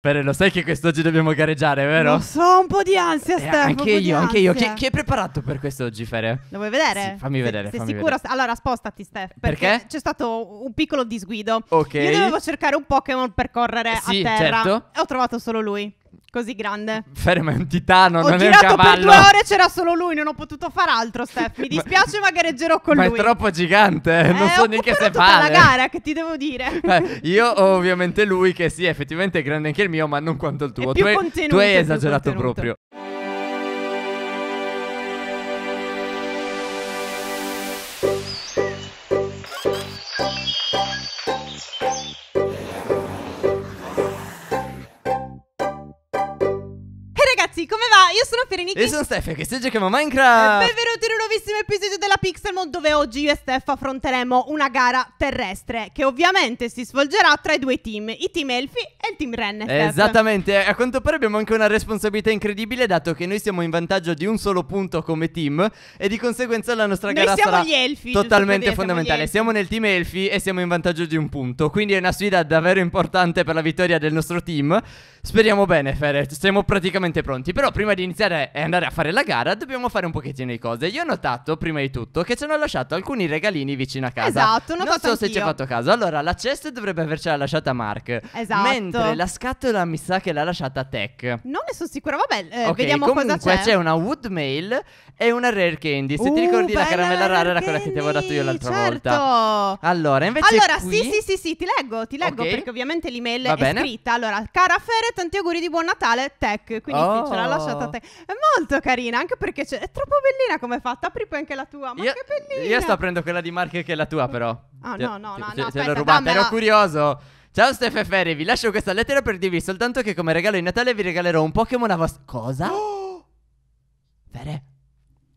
Bene, lo sai che quest'oggi dobbiamo gareggiare, vero? Lo so, un po' di ansia, eh, Stefano. Anche io, anche io. Chi, chi, è preparato per quest'oggi, Fere? Lo vuoi vedere? Sì, fammi vedere. sei sicuro? Vedere. Allora, spostati, Stef. Perché, perché? C'è stato un piccolo disguido. Ok. Io dovevo cercare un Pokémon per correre eh, sì, a terra. Certo. E ho trovato solo lui così grande. Ferma, è un titano, ho non è un cavallo. per due ore, c'era solo lui, non ho potuto fare altro, Steph. Mi dispiace, ma, ma gareggerò con ma lui. Ma è troppo gigante, eh, non eh, so neanche se vale. la gara, che ti devo dire? Eh, io ovviamente lui, che sì, effettivamente è grande anche il mio, ma non quanto il tuo. È tu, hai, tu hai esagerato proprio. ragazzi, come va? Io sono Fereniki. E sono Stefano, che stiamo giocando a Minecraft. Benvenuti in un nuovissimo episodio della Pixelmon dove oggi io e Stefano affronteremo una gara terrestre che ovviamente si svolgerà tra i due team, i team Elfi e il team Ren. Esattamente, a quanto pare abbiamo anche una responsabilità incredibile dato che noi siamo in vantaggio di un solo punto come team e di conseguenza la nostra gara siamo sarà elfi, totalmente dire, fondamentale. Siamo, siamo nel team Elfi e siamo in vantaggio di un punto, quindi è una sfida davvero importante per la vittoria del nostro team. Speriamo bene, Fere, siamo praticamente pronti minuti. Però prima di iniziare e andare a fare la gara, dobbiamo fare un pochettino di cose. Io ho notato, prima di tutto, che ci hanno lasciato alcuni regalini vicino a casa. Esatto, non so se ci ha fatto caso. Allora, la chest dovrebbe avercela lasciata Mark. Esatto. Mentre la scatola mi sa che l'ha lasciata Tech. Non ne sono sicura. Vabbè, eh, okay, vediamo cosa c'è. Comunque c'è una Wood Mail e una Rare Candy. Se uh, ti ricordi, la caramella rara era quella che ti avevo dato io l'altra certo. volta. Allora, invece. Allora, qui... sì, sì, sì, sì, ti leggo, ti leggo okay. perché ovviamente l'email è bene. scritta. Allora, cara Fere, tanti auguri di buon Natale, Tech. Quindi oh, ce l'ha lasciata a oh. te. È molto carina, anche perché è troppo bellina come è fatta. Apri poi anche la tua. Ma io, che bellina! Io sto aprendo quella di Marche che è la tua, mm. però. Ah, no, no, no. Ce, no, ce l'ho rubata. Ero curioso. Ciao e Ferri, vi lascio questa lettera per dirvi soltanto che come regalo di Natale vi regalerò un Pokémon a vostra... Cosa? Fere,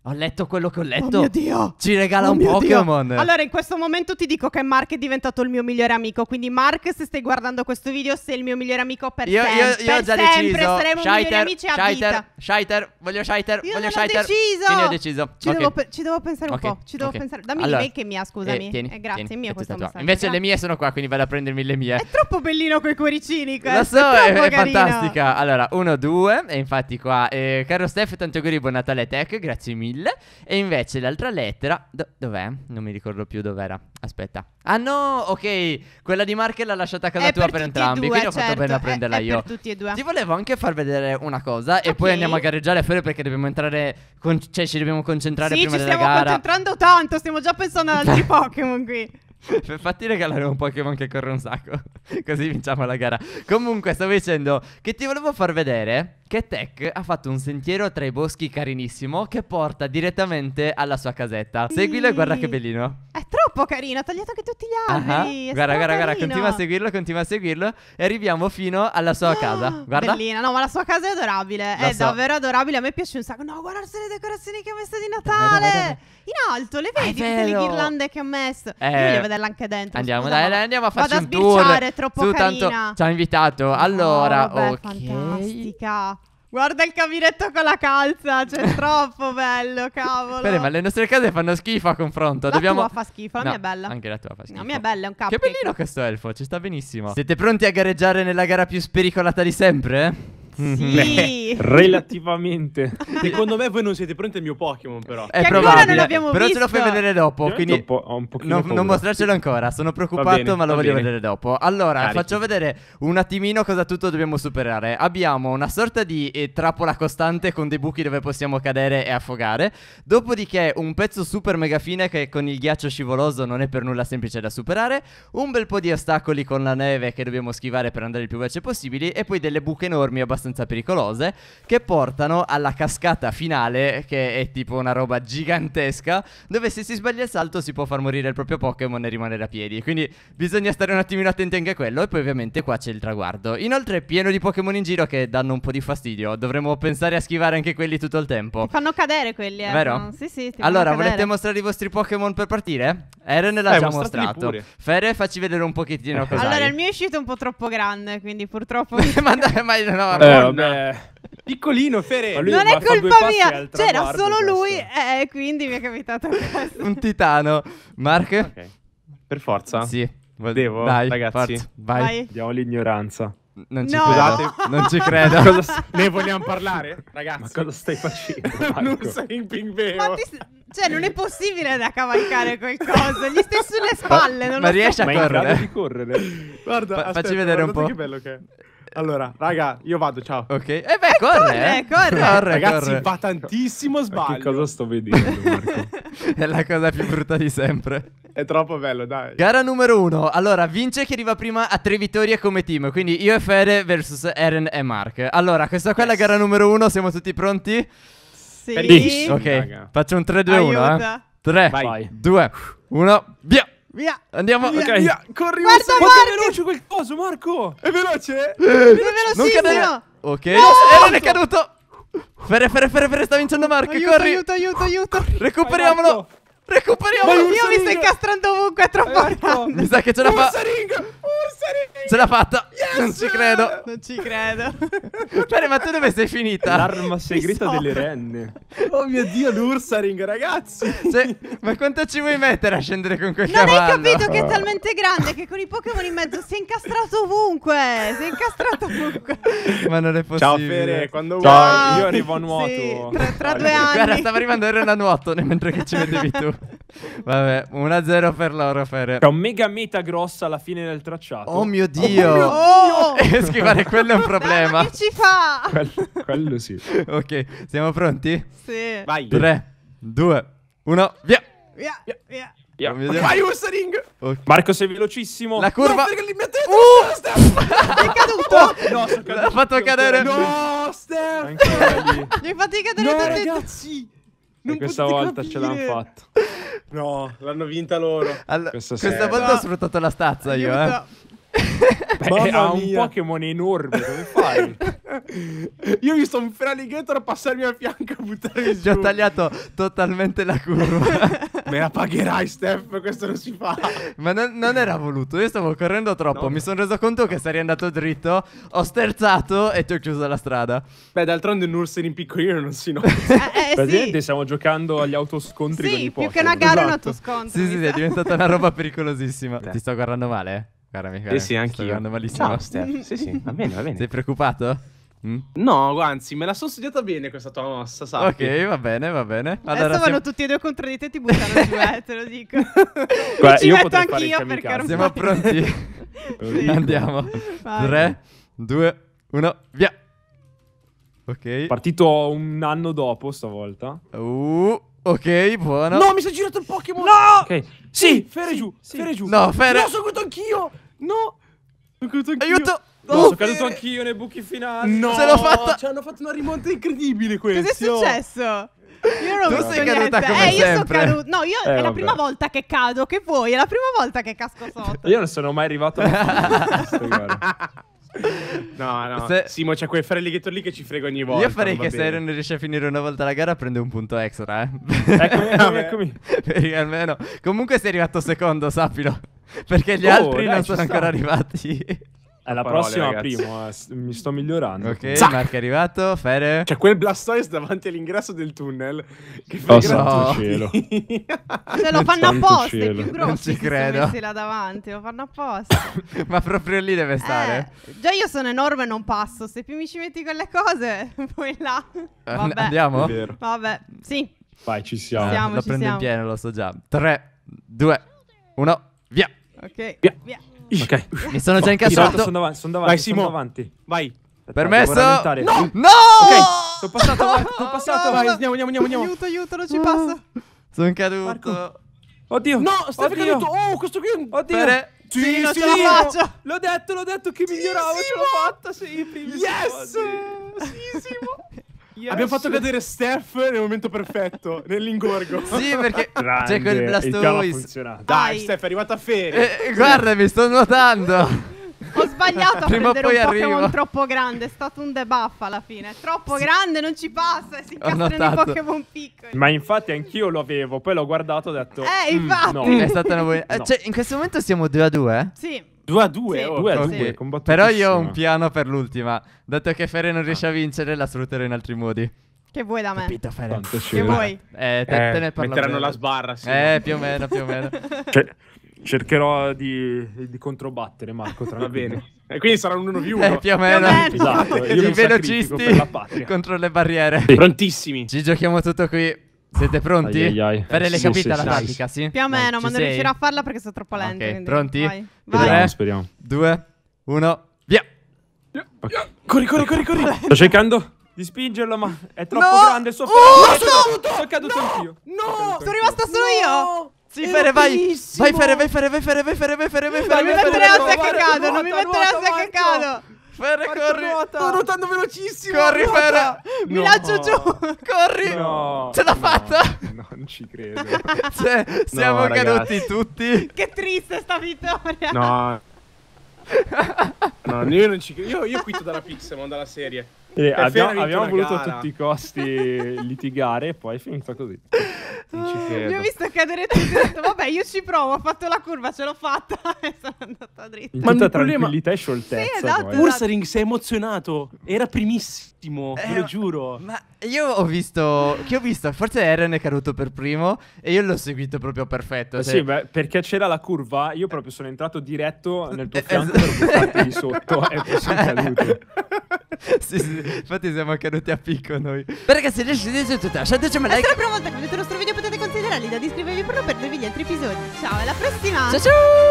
Ho letto quello che ho oh letto. Oh mio Dio! Ci regala oh un Pokémon. Allora, in questo momento ti dico che Mark è diventato il mio migliore amico. Quindi, Mark, se stai guardando questo video, sei il mio migliore amico per io, sem- io, io ho già sempre. Deciso. Saremo Shiter, migliori amici a Shiter, vita. Shiter, voglio Shiter, io voglio Shiter. Ho deciso. Quindi ho deciso. Ci, okay. devo, pe- ci devo, pensare okay. un po'. Ci devo okay. pensare. Dammi allora, l'email che è mia, scusami. Eh, tieni, eh, grazie, tieni, è mia questa messaggio. Invece, le mie sono qua, quindi vado a prendermi le mie. È troppo bellino coi cuoricini. Lo so, è, è fantastica. Allora, uno, due. E infatti, qua, eh, caro Steph, tanti auguri, buon Natale Tech. Grazie mille. 1000. E invece l'altra lettera. Do- dov'è? Non mi ricordo più dov'era. Aspetta. Ah no, ok. Quella di Marche l'ha lasciata a casa è tua per, per entrambi. Due, quindi ho fatto bene a certo. prenderla è, è io. Ti volevo anche far vedere una cosa. Okay. E poi andiamo a gareggiare a Fede perché dobbiamo entrare. Con- cioè, ci dobbiamo concentrare sì, prima della gara. Sì, ci stiamo concentrando tanto. Stiamo già pensando ad altri Pokémon qui. Fatti regalare un Pokémon che corre un sacco. Così vinciamo la gara. Comunque, stavo dicendo che ti volevo far vedere che Tech ha fatto un sentiero tra i boschi carinissimo che porta direttamente alla sua casetta. Seguilo e guarda che bellino. È troppo troppo carino, ha tagliato anche tutti gli ah, ah. alberi. Ah, guarda, guarda, guarda, continua a seguirlo, continua a seguirlo e arriviamo fino alla sua casa. Ah, guarda. Bellina, no, ma la sua casa è adorabile, la è so. davvero adorabile, a me piace un sacco. No, guarda le decorazioni che ha messo di Natale. Dai, dai, dai, in alto, le vedi tutte le ghirlande che ha messo? Eh, Io voglio vederle anche dentro. Andiamo, scusa, dai, andiamo a farci un tour. Vado a sbirciare, è troppo Su, carina. ci ha invitato. Allora, oh, vabbè, ok. fantastica. Guarda il caminetto con la calza, c'è cioè, troppo bello, cavolo. Bene, ma le nostre case fanno schifo a confronto. La Dobbiamo... tua fa schifo, la no, mia è bella. Anche la tua fa schifo. La mia è bella, è un capo. Che bellino questo elfo, ci sta benissimo. Siete pronti a gareggiare nella gara più spericolata di sempre? Eh? Sì. Relativamente. Secondo me voi non siete pronti al mio Pokémon, però. È Che probabile. non l'abbiamo però ce lo fai vedere dopo. Quindi Ho un non, paura. non mostrarcelo ancora. Sono preoccupato, bene, ma lo voglio bene. vedere dopo. Allora, Carichi. faccio vedere un attimino cosa tutto dobbiamo superare. Abbiamo una sorta di eh, trappola costante con dei buchi dove possiamo cadere e affogare. Dopodiché, un pezzo super mega fine che con il ghiaccio scivoloso non è per nulla semplice da superare. Un bel po' di ostacoli con la neve che dobbiamo schivare per andare il più veloce possibile. E poi delle buche enormi abbastanza abbastanza pericolose, che portano alla cascata finale, che è tipo una roba gigantesca, dove se si sbaglia il salto si può far morire il proprio Pokémon e rimanere a piedi. Quindi bisogna stare un attimino attenti anche a quello. E poi ovviamente qua c'è il traguardo. Inoltre è pieno di Pokémon in giro che danno un po' di fastidio. Dovremmo pensare a schivare anche quelli tutto il tempo. Ti fanno cadere quelli, eh. Vero? No? Sì, sì. allora, volete mostrare i vostri Pokémon per partire? Eren l'ha eh, già mostrato. Pure. Fere, facci vedere un pochettino eh, cosa. Esatto. Allora, il mio è uscito un po' troppo grande, quindi purtroppo. ma, dai, ma no, eh, Madonna. Eh, Piccolino, fermo. Non è colpa mia, c'era solo lui eh, e eh, quindi mi è capitato questo. Un titano. Mark? Okay. Per forza? Sì. Devo, Dai, ragazzi. Forza. Vai. Diamo l'ignoranza. Non ci no. credo. non ci credo. cosa, ne vogliamo parlare, ragazzi? Ma cosa stai facendo? non sei in ping Ti... Cioè, non è possibile da cavalcare quel coso. Gli stai sulle spalle. Non ma riesci a ma correre? correre. Guarda, Fa, aspetta, facci vedere un po'. Che bello che è. Allora, raga, io vado, ciao. Ok. E eh beh, corre, corre, eh. corre, corre Ragazzi, corre. va tantissimo sbaglio. che cosa sto vedendo, Marco? È la cosa più brutta di sempre. È troppo bello, dai. Gara numero uno. Allora, vince chi arriva prima a tre vittorie come team. Quindi io e Fede versus Eren e Mark. Allora, questa qua è la gara numero uno. Siamo tutti pronti? Sì. Ok, raga. faccio un 3-2-1. Eh. 3, Vai. 2, 1, via. Via! Andiamo, via, ok. Via. Corri, Guarda, Marco! è veloce quel coso, Marco! È veloce? È velocissimo! Non cadere... Ok, no! Eren eh, è caduto! Ferre, ferre, ferre, ferre, sta vincendo Marco, aiuto, corri! Aiuto, aiuto, aiuto! Recuperiamolo! Recuperiamolo! Io mi sto incastrando ovunque, è troppo grande! Mi sa che ce la fa! Ce l'ha fatta! Yes! Non ci credo! Non ci credo. Bene, ma tu dove sei finita? L'arma segreta so. delle renne. Oh mio Dio, l'Ursaring, ragazzi! Cioè, ma quanto ci vuoi mettere a scendere con quel non cavallo? Non hai capito che è ah. talmente grande che con i Pokémon in mezzo si è incastrato ovunque! Si è incastrato ovunque! ma non è possibile. Ciao Fere, quando vuoi. Io arrivo a nuoto. Sì, tra, tra due anni. Guarda, stava arrivando Eren a nuoto mentre che ci vedevi tu. Vabbè, 1-0 per loro, Fere. C'è un mega meta grossa alla fine del tracciato. Oh mio Dio! Oh, mio eh, schivare quello è un problema. Dai, che ci fa? Quello, quello sì. ok, siamo pronti? Sì. Vai. 3, 2, 1, via! Via, via, via. Vai Ursaring okay. Marco sei velocissimo La curva no, Steph, uh! Steph. È caduto oh, No sono caduto L'ha fatto cadere No Steph Anche lì Mi hai fatto cadere no, tutti ragazzi non E questa volta capire. ce l'hanno fatta No, l'hanno vinta loro. All- questa, questa volta ho sfruttato la stazza io, eh. Beh, ha un Pokémon enorme, come fai? Io mi sono franigato a passarmi a fianco e buttare giù. Ci ho tagliato totalmente la curva. Me la pagherai, Steph. Questo non si fa. Ma non, non era voluto. Io stavo correndo troppo. No. Mi sono reso conto che sarei andato dritto. Ho sterzato e ti ho chiuso la strada. Beh, d'altronde un Ursen in piccolino non si nota. Eh, eh, Praticamente sì. stiamo giocando agli autoscontri sì, con i Più che una gara, esatto. un autoscontro. Sì, sì, sì, è diventata una roba pericolosissima. Ti sto guardando male? cara eh? guardami. Sì, sì, anche io. Sto guardando malissimo. Ciao, Steph. Sì, sì, va bene, va bene. Sei preoccupato? Mm? No, anzi, me la sono studiata bene questa tua mossa, sai? Ok, va bene, va bene. Allora, Adesso siamo... vanno tutti e due contro di te e ti buttano giù, eh, te lo dico. Guarda, ci io metto anch'io perché ormai... Siamo pronti? sì. Andiamo. 3, 2, 1, via. Ok. Partito un anno dopo stavolta. Uh, ok, buono. No, mi sono girato il Pokémon. No! Ok. Sì, sì, fere sì, giù, sì. fere giù. No, fere. No, sono anch'io. No. Sono anch'io. Aiuto. No, oh, sono caduto eh. anch'io nei buchi finali. No, ce l'ho fatta. Cioè, hanno fatto una rimonta incredibile questa. Cos'è successo? Io non ho visto sei niente. Caduta come eh, io sono caduto. No, io eh, è vabbè. la prima volta che cado, che vuoi? è la prima volta che casco sotto. io non sono mai arrivato a No, no. Se... Simo, c'è quel fregato lì che ci frega ogni volta. Io farei che se non riesce a finire una volta la gara, prende un punto extra. Eh. Eccomi, eccomi, eccomi. almeno. Comunque sei arrivato secondo, sappilo. Perché gli oh, altri dai, non sono sta. ancora arrivati. È la prossima, ragazzi. primo. Eh. Mi sto migliorando. Ok, Zac! Marco è arrivato. Fere. C'è cioè, quel Blastoise davanti all'ingresso del tunnel. Che fa oh, santo cielo. Se lo fanno apposta. È più grosso. Non ci credo. Messi là davanti, lo fanno apposta. Ma proprio lì deve eh, stare. Eh, già io sono enorme e non passo. Se più mi ci metti quelle cose, poi là. Eh, Vabbè. Andiamo? Vabbè, sì. Vai, ci siamo. Ci siamo lo ci prendo siamo. in pieno, lo so già. 3, 2, 1, via. Ok, via. via. Ok. Mi sono già incassato. Sono davanti, sono davanti. Vai, Simo. davanti. Vai. Permesso. No! No! Ok. Sono passato, Sono passato, no, vai. Andiamo, andiamo, andiamo. Aiuto, aiuto, non ci passa. Sono caduto. Marco. Oddio. No, Stefano caduto. Oh, questo qui è un... Oddio. Pere. Sì, sì, non sì, ce la faccio. L'ho detto, l'ho detto che miglioravo. Sì, ce l'ho fatta, sì. Yes. Sì, Simo. Yes. Abbiamo fatto cadere Steph nel momento perfetto, nell'ingorgo. Sì, perché Grande, c'è quel Blastoise. Dai, Dai, Steph, è arrivata a Fere. Eh, eh, guarda, mi sto nuotando. Ho sbagliato a Prima prendere un arrivo. Pokémon troppo grande, è stato un debuff alla fine. Troppo sì. grande, non ci passa, si incastrano i Pokémon piccoli. Ma infatti anch'io lo avevo, poi l'ho guardato e ho detto... Eh, mm, infatti! No. È stata una buona... No. Cioè, in questo momento siamo 2 a 2, eh? Sì. 2 a 2, sì, oh, 2 a 2. Sì. Però io ho un piano per l'ultima. Dato che Fere non riesce a ah. vincere, la sfrutterò in altri modi. Che vuoi da me? Capito, Fere? Tanto che vuoi? Eh, te, eh, te ne parlo. Metteranno la sbarra, sì. Eh, più o meno, più o meno. Cer- cercherò di, di, controbattere, Marco, tra Va bene. E quindi sarà un 1 più 1. Eh, più o meno. Esatto. I velocisti contro le barriere. Sì. Prontissimi. Ci giochiamo tutto qui. Siete pronti? Ai, le ai. capita la sì, tattica, sì? Più o meno, ma non riuscirò a farla perché sono troppo lento. Okay. Pronti? Vai. Vai. Tre, speriamo. Due, uno, via! Corri, corri, corri, corri! Sto cercando di spingerlo, ma è troppo no. grande. Sono oh, caduto! Sono caduto anch'io. No! Sono rimasto solo io! Sì, Fere, vai! Vai, Fere, vai, Fere, vai, Fere, vai, Fere, vai, Fere, vai, Fere, vai, Fere, vai, a vai, Fere, vai, Fere, vai, Fere, vai, Fere, Ferre, Porca corri. Sto ruotando velocissimo. Corri, ruota. Ferre. Mi lancio giù. Corri. No. Ce l'ha no. fatta. No, non ci credo. cioè, siamo caduti tutti. Che triste sta vittoria. No. No, io non ci credo. Io, io quitto dalla Pixelmon, dalla serie. Eh, abbiamo, abbiamo voluto a tutti i costi litigare e poi è finita così. Mi ho visto cadere tutti ho detto vabbè io ci provo, ho fatto la curva, ce l'ho fatta e sono andata dritta. In Ma tranquillità problema... e scioltezza. Sì, esatto, esatto. si è emozionato, era primissimo, eh, lo giuro. Ma io ho visto, che ho visto? Forse Eren è caduto per primo e io l'ho seguito proprio perfetto. Eh, cioè... Sì, beh, perché c'era la curva, io proprio sono entrato diretto nel tuo eh, fianco per buttarti di sotto e poi sono caduto. sì, sì infatti siamo caduti a picco noi. Beh, ragazzi, lasciatecemi un like. È sempre volta che vedete il nostro video potete considerarli da iscrivervi per non perdervi gli altri episodi. Ciao, alla prossima. Ciao ciao.